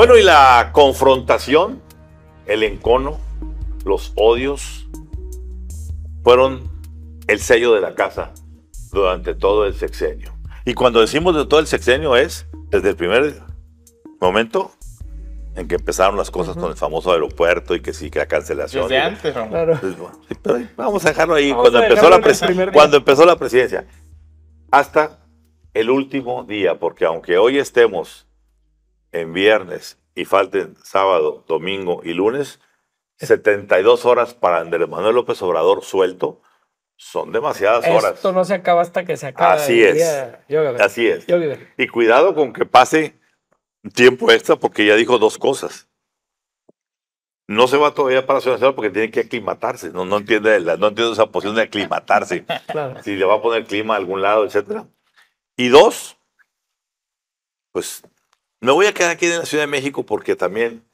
Bueno, y la confrontación, el encono, los odios, fueron el sello de la casa durante todo el sexenio. Y cuando decimos de todo el sexenio es desde el primer momento en que empezaron las cosas con el famoso aeropuerto y que sí, que la cancelación. Desde antes, vamos a dejarlo ahí, cuando empezó, la cuando empezó la presidencia. Hasta el último día, porque aunque hoy estemos en viernes y falten sábado, domingo y lunes, 72 eh. horas para Andrés Manuel López Obrador suelto, son demasiadas horas. Esto no se acaba hasta que se acabe. Así es. Así es. y cuidado con que pase tiempo extra porque ya dijo dos cosas. No se va todavía para Ciudad nacional porque tiene que aclimatarse. No, no, entiende, no esa posición de aclimatarse. Si le va a poner clima a algún lado, etc. Y dos, pues me voy a quedar aquí en la Ciudad de México porque también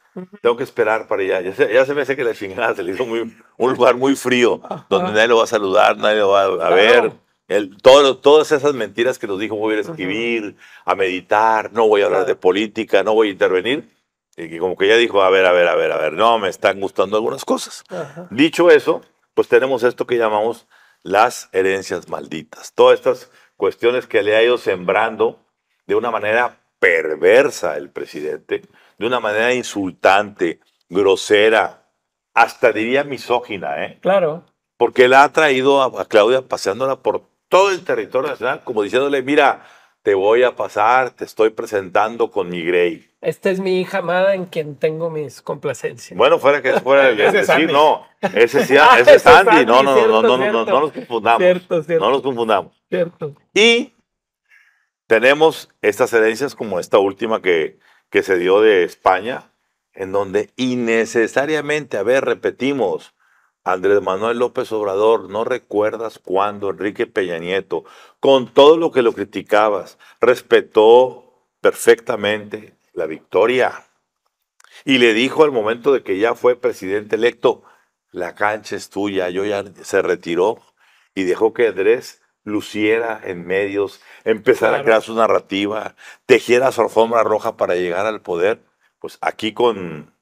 tengo que esperar para allá. Ya se, ya se me hace que la chingada se le hizo muy, un lugar muy frío, donde nadie lo va a saludar, nadie lo va a, ver. El, todas esas mentiras que nos dijo, voy a escribir, a meditar, no voy a hablar de política, no voy a intervenir. Y como que ya dijo, a ver, a ver, a ver, a ver, no, me están gustando algunas cosas. Dicho eso, pues tenemos esto que llamamos las herencias malditas. Todas estas cuestiones que le ha ido sembrando de una manera perversa el presidente, de una manera insultante, grosera, hasta diría misógina, ¿eh? Claro. Porque él ha traído a, Claudia paseándola por todo el territorio nacional, como diciéndole, mira, te voy a pasar, te estoy presentando con mi Grey. Esta es mi hija amada en quien tengo mis complacencias. Bueno, fuera que fuera el ese no, ese sí, ah, ese es Andy, no, no, no, no, no, no, no, no, confundamos. Cierto, cierto. No nos confundamos. Cierto. Y tenemos estas herencias como esta última que, que se dio de España, en donde innecesariamente, a ver, repetimos, Andrés Manuel López Obrador, no recuerdas cuando Enrique Peña Nieto, con todo lo que lo criticabas, respetó perfectamente la victoria y le dijo al momento de que ya fue presidente electo, la cancha es tuya, yo ya se retiró y dejó que Andrés luciera en medios, empezara a crear su narrativa, tejiera su alfombra roja para llegar al poder, pues aquí con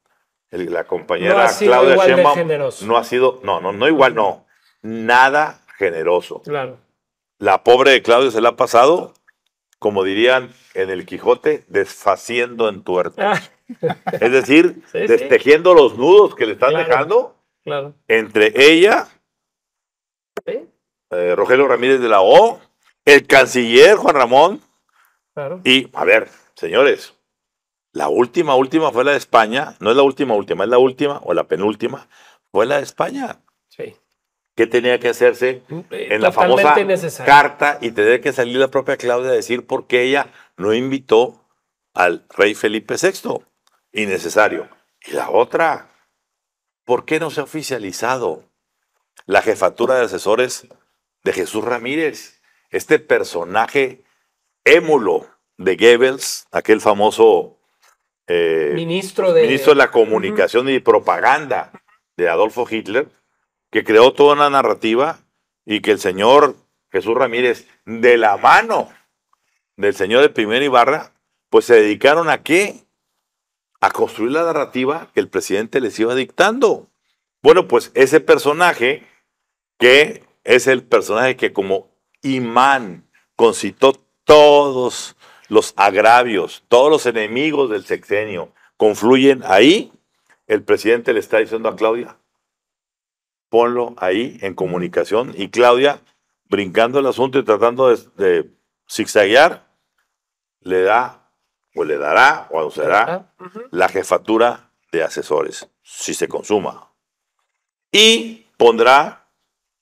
la compañera Claudia Sheinbaum no ha sido, no, no, no igual, no, nada generoso. Claro. La pobre de Claudia se la ha pasado, como dirían en el Quijote, desfaciendo en tuerto. Ah. Es decir, destejiendo los nudos que le están dejando entre ella eh, Rogelio Ramírez de la O, el canciller Juan Ramón. Y, a ver, señores, la última, última fue la de España. No es la última, última, es la última o la penúltima. Fue la de España. Sí. ¿Qué tenía que hacerse mm, eh, en la famosa carta y tener que salir la propia Claudia a decir por qué ella no invitó al rey Felipe VI. Innecesario. Y la otra, ¿por qué no se ha oficializado la jefatura de asesores de Jesús Ramírez, este personaje émulo de Goebbels, aquel famoso eh, ministro, de... la comunicación y propaganda de Adolfo Hitler, que creó toda una narrativa y que el señor Jesús Ramírez, de la mano del señor de Primero Ibarra, pues se dedicaron a qué? A construir la narrativa que el presidente les iba dictando. Bueno, pues ese personaje que es el personaje que como imán concitó todos los agravios, todos los enemigos del sexenio confluyen ahí. El presidente le está diciendo a Claudia, ponlo ahí en comunicación. Y Claudia, brincando el asunto y tratando de, zigzaguear, le da o le dará o será la jefatura de asesores, si se consuma. Y pondrá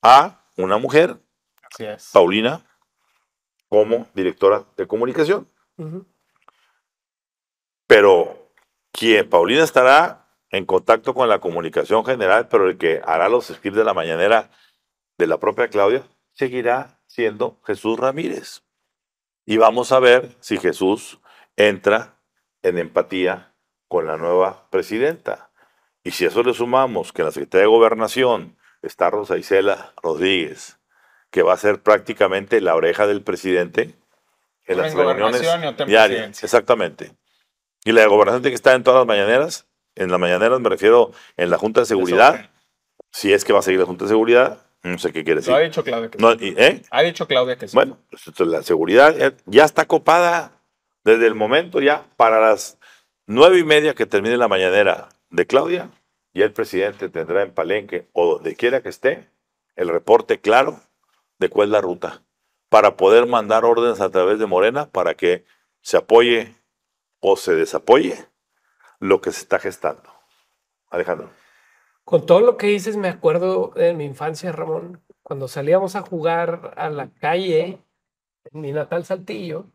a una mujer, Paulina, como directora de comunicación. Pero quien Paulina estará en contacto con la comunicación general, pero el que hará los scripts de la mañanera de la propia Claudia, seguirá siendo Jesús Ramírez. Y vamos a ver si Jesús entra en empatía con la nueva presidenta. Y si eso le sumamos que la Secretaría de Gobernación está Rosa Isela Rodríguez, que va a ser prácticamente la oreja del presidente en las reuniones diarias. Exactamente. Y la gobernante que está en todas las mañaneras, en las mañaneras me refiero en la Junta de Seguridad, si es que va a seguir la Junta de Seguridad, no sé qué quiere decir. ha dicho Claudia que ¿eh? sí. Bueno, pues, la seguridad ya, está copada desde el momento ya para las nueve y media que termine la mañanera de Claudia, y el presidente tendrá en Palenque o donde quiera que esté el reporte claro de cuál es la ruta para poder mandar órdenes a través de Morena para que se apoye o se desapoye lo que se está gestando. Alejandro. Con todo lo que dices, me acuerdo de mi infancia, Ramón, cuando salíamos a jugar a la calle, en mi natal Saltillo,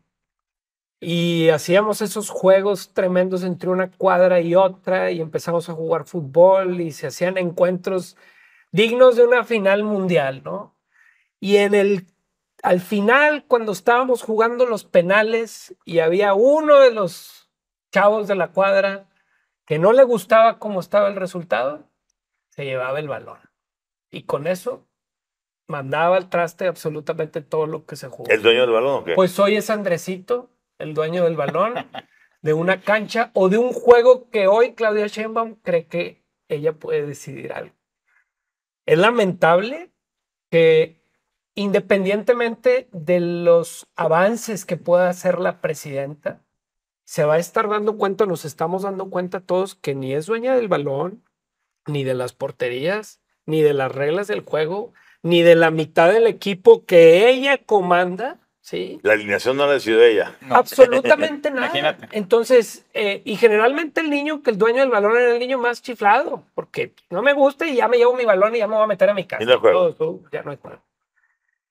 y hacíamos esos juegos tremendos entre una cuadra y otra y empezamos a jugar fútbol y se hacían encuentros dignos de una final mundial, ¿no? Y en el al final cuando estábamos jugando los penales y había uno de los chavos de la cuadra que no le gustaba cómo estaba el resultado, se llevaba el balón. Y con eso mandaba al traste absolutamente todo lo que se jugó. ¿El dueño del balón o Pues hoy es Andresito, el dueño del balón, de una cancha o de un juego que hoy Claudia Sheinbaum cree que ella puede decidir algo. Es lamentable que independientemente de los avances que pueda hacer la presidenta, se va a estar dando cuenta, nos estamos dando cuenta todos que ni es dueña del balón, ni de las porterías, ni de las reglas del juego, ni de la mitad del equipo que ella comanda la alineación no la decidió ella. Absolutamente nada. Entonces, eh, y generalmente el niño, que el dueño del balón era el niño más chiflado, porque no me gusta y ya me llevo mi balón y ya me voy a meter a mi casa. Y no ya no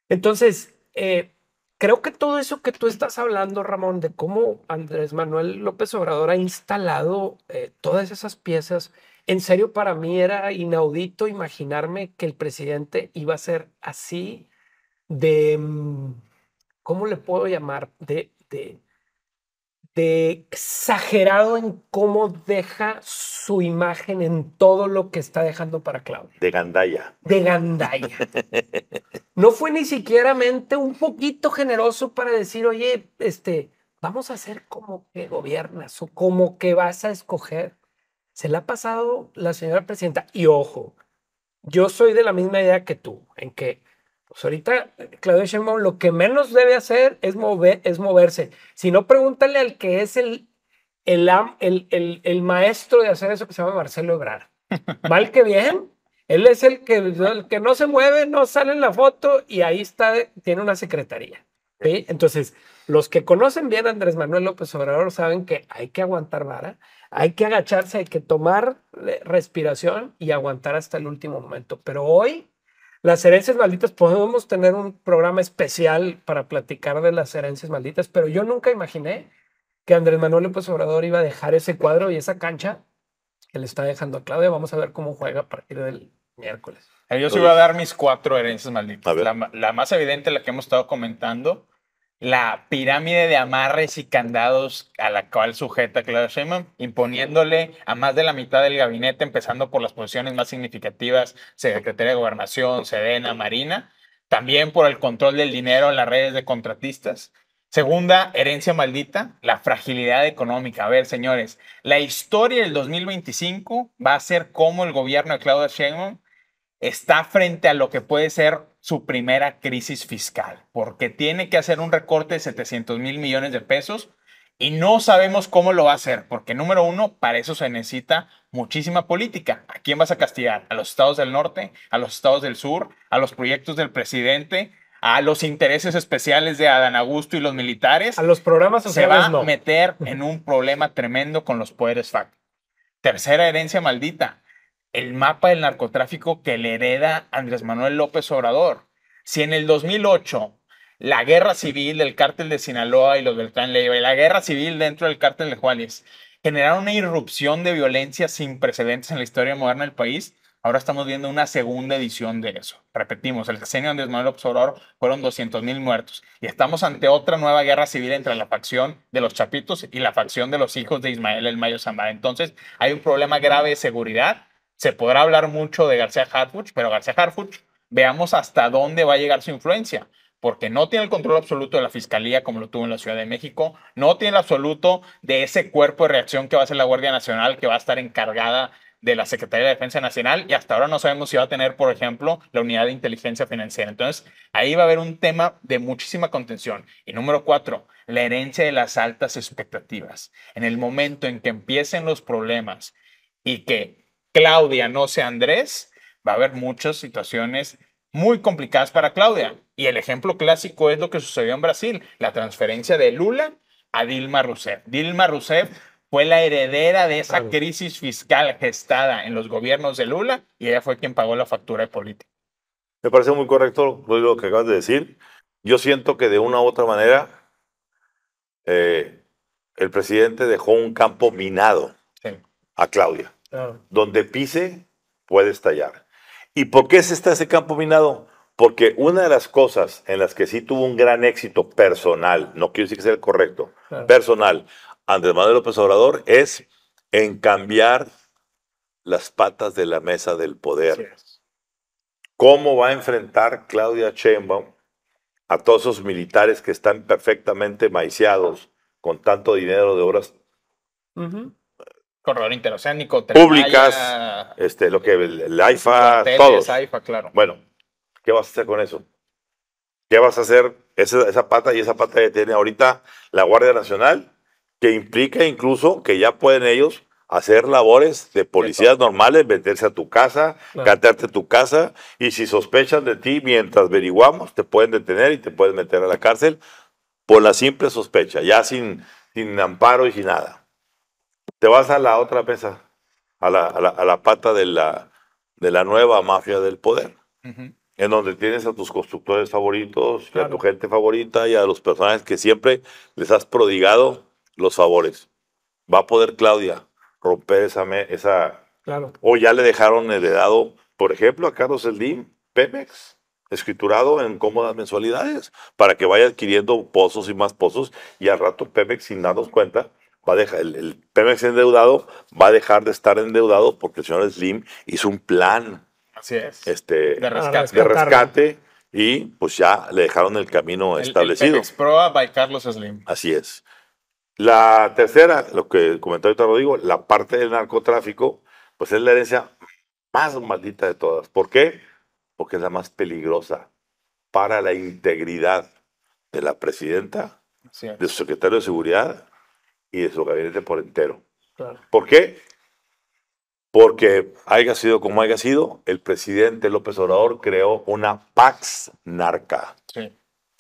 Entonces, eh, creo que todo eso que tú estás hablando, Ramón, de cómo Andrés Manuel López Obrador ha instalado eh, todas esas piezas, en serio para mí era inaudito imaginarme que el presidente iba a ser así de... Mm, ¿cómo le puedo llamar? De, exagerado en cómo deja su imagen en todo lo que está dejando para Claudia. De Gandaya. De Gandaya. No fue ni siquiera un poquito generoso para decir, oye, este, vamos a hacer como que gobiernas o como que vas a escoger. Se le ha pasado la señora presidenta. Y ojo, yo soy de la misma idea que tú, en que pues ahorita Claudio Sheinbaum lo que menos debe hacer es, mover, es moverse. Si no, pregúntale al que es el, el, el, maestro de hacer eso que se llama Marcelo Ebrard. Mal que bien, él es el que, que no se mueve, no sale en la foto y ahí está, tiene una secretaría. Entonces, los que conocen bien a Andrés Manuel López Obrador saben que hay que aguantar vara, hay que agacharse, hay que tomar eh, respiración y aguantar hasta el último momento. Pero hoy las herencias malditas, podemos tener un programa especial para platicar de las herencias malditas, pero yo nunca imaginé que Andrés Manuel López Obrador iba a dejar ese cuadro y esa cancha que le está dejando a Claudia. Vamos a ver cómo juega a partir del miércoles. Yo sí voy a dar mis cuatro herencias malditas. la, más evidente, la que hemos estado comentando, la pirámide de amarres y candados a la cual sujeta Claudia Sheinbaum, imponiéndole a más de la mitad del gabinete, empezando por las posiciones más significativas, Secretaría de Gobernación, Sedena, Marina, también por el control del dinero en las redes de contratistas. Segunda, herencia maldita, la fragilidad económica. A ver, señores, la historia del 2025 va a ser como el gobierno de Claudia Sheinbaum está frente a lo que puede ser su primera crisis fiscal, porque tiene que hacer un recorte de 700 mil millones de pesos y no sabemos cómo lo va a hacer, porque número uno, para eso se necesita muchísima política. ¿A quién vas a castigar? ¿A los estados del norte? ¿A los estados del sur? ¿A los proyectos del presidente? ¿A los intereses especiales de Adán Augusto y los militares? ¿A los programas sociales? Se va a meter en un problema tremendo con los poderes fácticos. Tercera herencia maldita el mapa del narcotráfico que le hereda Andrés Manuel López Obrador. Si en el 2008 la guerra civil del cártel de Sinaloa y los Beltrán Leiva y la guerra civil dentro del cártel de Juárez generaron una irrupción de violencia sin precedentes en la historia moderna del país, ahora estamos viendo una segunda edición de eso. Repetimos, el sexenio de Andrés Manuel López Obrador fueron 200.000 muertos y estamos ante otra nueva guerra civil entre la facción de los Chapitos y la facción de los hijos de Ismael El Mayo Zambada. Entonces, hay un problema grave de seguridad se podrá hablar mucho de García Harfuch, pero García Harfuch, veamos hasta dónde va a llegar su influencia, porque no tiene el control absoluto de la fiscalía como lo tuvo en la Ciudad de México, no tiene el absoluto de ese cuerpo de reacción que va a ser la Guardia Nacional, que va a estar encargada de la Secretaría de Defensa Nacional y hasta ahora no sabemos si va a tener, por ejemplo, la unidad de inteligencia financiera. Entonces, ahí va a haber un tema de muchísima contención. Y número cuatro, la herencia de las altas expectativas. En el momento en que empiecen los problemas y que Claudia no sea Andrés, va a haber muchas situaciones muy complicadas para Claudia. Y el ejemplo clásico es lo que sucedió en Brasil, la transferencia de Lula a Dilma Rousseff. Dilma Rousseff fue la heredera de esa crisis fiscal gestada en los gobiernos de Lula y ella fue quien pagó la factura de política. Me parece muy correcto lo que acabas de decir. Yo siento que de una u otra manera eh, el presidente dejó un campo minado a Claudia. Donde pise, puede estallar. ¿Y por qué se está ese campo minado? Porque una de las cosas en las que sí tuvo un gran éxito personal, no quiero decir que sea el correcto, personal, Andrés Manuel López Obrador es en cambiar las patas de la mesa del poder. ¿Cómo va a enfrentar Claudia Sheinbaum a todos esos militares que están perfectamente maiciados con tanto dinero de horas? corredor interoceánico, públicas, este, lo que el, AIFA, todos. AIFA, claro. Bueno, ¿qué vas a hacer con eso? ¿Qué vas a hacer? Esa, esa pata y esa pata que tiene ahorita la Guardia Nacional, que implica incluso que ya pueden ellos hacer labores de policías normales, meterse a tu casa, claro. cantarte tu casa, y si sospechan de ti, mientras averiguamos, te pueden detener y te pueden meter a la cárcel por la simple sospecha, ya sin, sin amparo y sin nada. Te vas a la otra mesa, a la, pata de la, de la nueva mafia del poder, en donde tienes a tus constructores favoritos, a tu gente favorita y a los personajes que siempre les has prodigado los favores. ¿Va a poder Claudia romper esa... esa claro. O ya le dejaron heredado, por ejemplo, a Carlos Slim, Pemex, escriturado en cómodas mensualidades, para que vaya adquiriendo pozos y más pozos y al rato Pemex, sin darnos cuenta, dejar, el, Pemex endeudado va a dejar de estar endeudado porque el señor Slim hizo un plan Así este, de rescate. y pues ya le dejaron el camino establecido. El by Carlos Slim. Así es. La tercera, lo que comentó ahorita Rodrigo, la parte del narcotráfico, pues es la herencia más maldita de todas. ¿Por qué? Porque es la más peligrosa para la integridad de la presidenta, de su secretario de seguridad y de su gabinete por entero. ¿Por qué? Porque haya sido como haya sido, el presidente López Obrador creó una Pax Narca. Sí.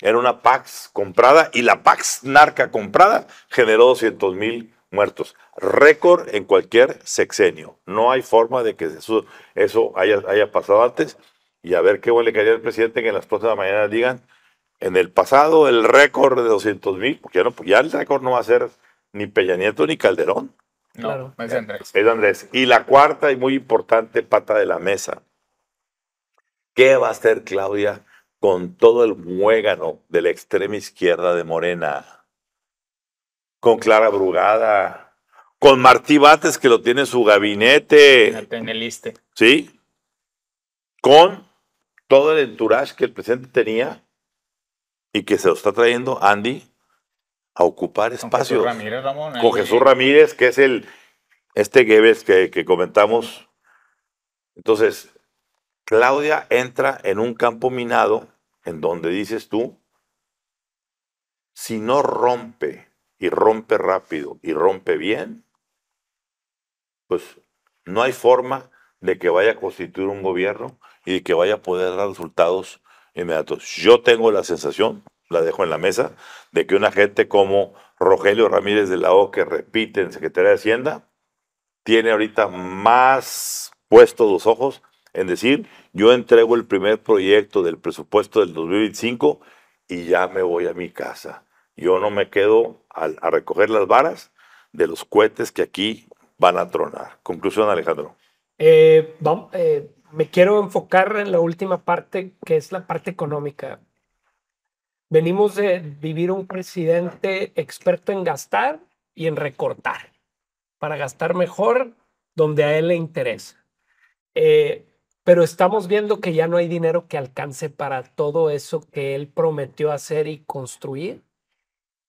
Era una Pax comprada y la Pax Narca comprada generó 200 mil muertos. Récord en cualquier sexenio. No hay forma de que eso, haya, haya, pasado antes. Y a ver qué bueno le caería el presidente que en las próximas mañanas digan, en el pasado el récord de 200 mil, porque ya, ya el récord no va a ser ni Peña Nieto ni Calderón. No, es Andrés. Es Y la cuarta y muy importante pata de la mesa. ¿Qué va a hacer Claudia con todo el muégano de la extrema izquierda de Morena? Con Clara Brugada, con Martí Bates que lo tiene en su gabinete. En el Sí. Con todo el entourage que el presidente tenía y que se lo está trayendo Andy a ocupar espacio Con Jesús Ramírez, que es el, este Gueves que, que comentamos. Entonces, Claudia entra en un campo minado en donde dices tú, si no rompe y rompe rápido y rompe bien, pues no hay forma de que vaya a constituir un gobierno y de que vaya a poder dar resultados inmediatos. Yo tengo la sensación la dejo en la mesa, de que una gente como Rogelio Ramírez de la O, que repite en Secretaría de Hacienda, tiene ahorita más puestos los ojos en decir, yo entrego el primer proyecto del presupuesto del 2005 y ya me voy a mi casa. Yo no me quedo a, recoger las varas de los cohetes que aquí van a tronar. Conclusión, Alejandro. Eh, eh, me quiero enfocar en la última parte, que es la parte económica. Venimos de vivir un presidente experto en gastar y en recortar, para gastar mejor donde a él le interesa. Eh, pero estamos viendo que ya no hay dinero que alcance para todo eso que él prometió hacer y construir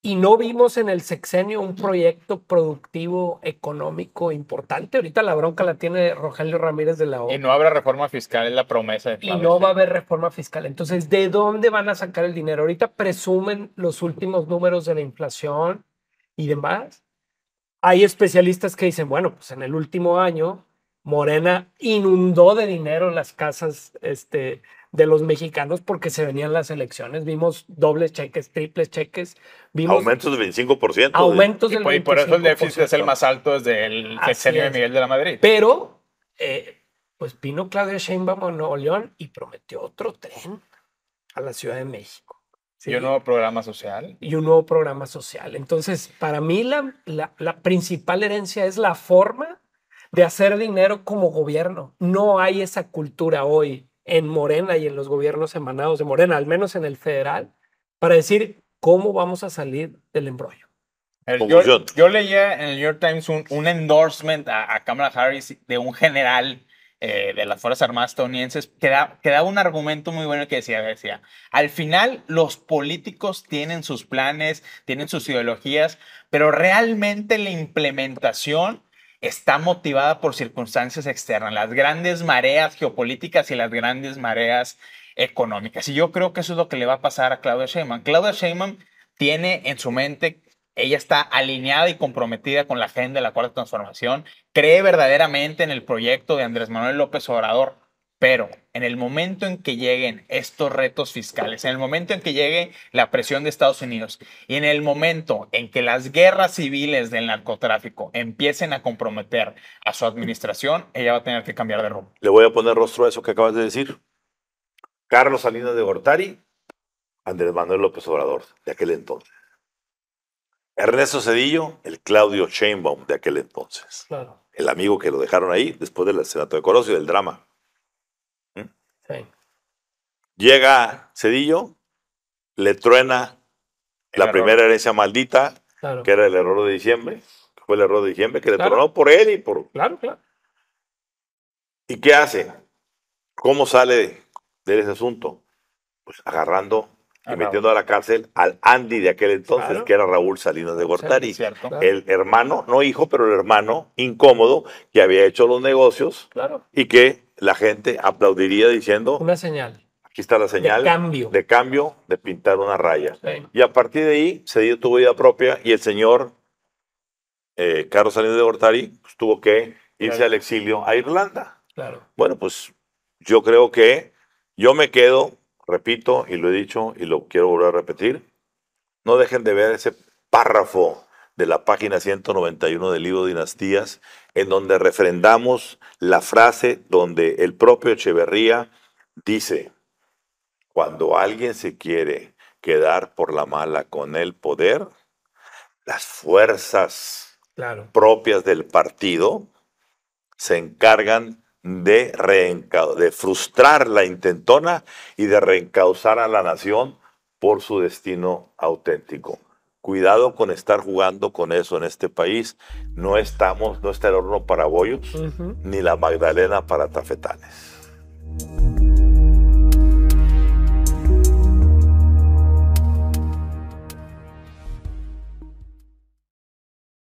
y no vimos en el sexenio un proyecto productivo económico importante. Ahorita la bronca la tiene Rogelio Ramírez de la O. Y no habrá reforma fiscal, es la promesa. De y no va a haber reforma fiscal. Entonces, ¿de dónde van a sacar el dinero? Ahorita presumen los últimos números de la inflación y demás. Hay especialistas que dicen, bueno, pues en el último año Morena inundó de dinero las casas este, de los mexicanos porque se venían las elecciones. Vimos dobles cheques, triples cheques. aumentos del 25%. Aumentos del 25%. Y por eso el déficit es el más alto desde el sexenio de Miguel de la Madrid. Pero, eh, pues vino Claudia Sheinbaum a Nuevo León y prometió otro tren a la Ciudad de México. Y un nuevo programa social. Y un nuevo programa social. Entonces, para mí la, la, principal herencia es la forma de hacer dinero como gobierno. No hay esa cultura hoy en Morena y en los gobiernos emanados de Morena, al menos en el federal, para decir cómo vamos a salir del embrollo. yo, leía en el New York Times un, endorsement a, Kamala Harris de un general eh, de las Fuerzas Armadas estadounidenses que, da, que daba un argumento muy bueno que decía, decía, al final los políticos tienen sus planes, tienen sus ideologías, pero realmente la implementación está motivada por circunstancias externas, las grandes mareas geopolíticas y las grandes mareas económicas. Y yo creo que eso es lo que le va a pasar a Claudia Sheinbaum. Claudia Sheinbaum tiene en su mente, ella está alineada y comprometida con la agenda de la Cuarta Transformación, cree verdaderamente en el proyecto de Andrés Manuel López Obrador pero en el momento en que lleguen estos retos fiscales, en el momento en que llegue la presión de Estados Unidos y en el momento en que las guerras civiles del narcotráfico empiecen a comprometer a su administración, ella va a tener que cambiar de rumbo. Le voy a poner rostro a eso que acabas de decir. Carlos Salinas de Gortari, Andrés Manuel López Obrador, de aquel entonces. Ernesto Cedillo, el Claudio Chainbaum de aquel entonces. El amigo que lo dejaron ahí después del asesinato de Colosio y del drama. Llega Cedillo, le truena la primera herencia maldita, que era el error de diciembre, que fue el error de diciembre, que le por él y por... ¿Y qué hace? ¿Cómo sale de, ese asunto? Pues agarrando y metiendo a la cárcel al Andy de aquel entonces, que era Raúl Salinas de Gortari. el hermano, no hijo, pero el hermano incómodo que había hecho los negocios y que la gente aplaudiría diciendo... Una señal. Aquí está la señal. De cambio. De cambio, de pintar una raya. Y a partir de ahí se dio tu vida propia y el señor eh, Carlos Salinas de Bortari pues, tuvo que irse al exilio a Irlanda. Claro. Bueno, pues yo creo que yo me quedo, repito, y lo he dicho y lo quiero volver a repetir, no dejen de ver ese párrafo de la página 191 del libro Dinastías, en donde refrendamos la frase donde el propio Echeverría dice, cuando alguien se quiere quedar por la mala con el poder, las fuerzas propias del partido se encargan de, de frustrar la intentona y de reencauzar a la nación por su destino auténtico. Cuidado con estar jugando con eso en este país. No estamos, no está el horno para bollos, ni la Magdalena para tafetanes.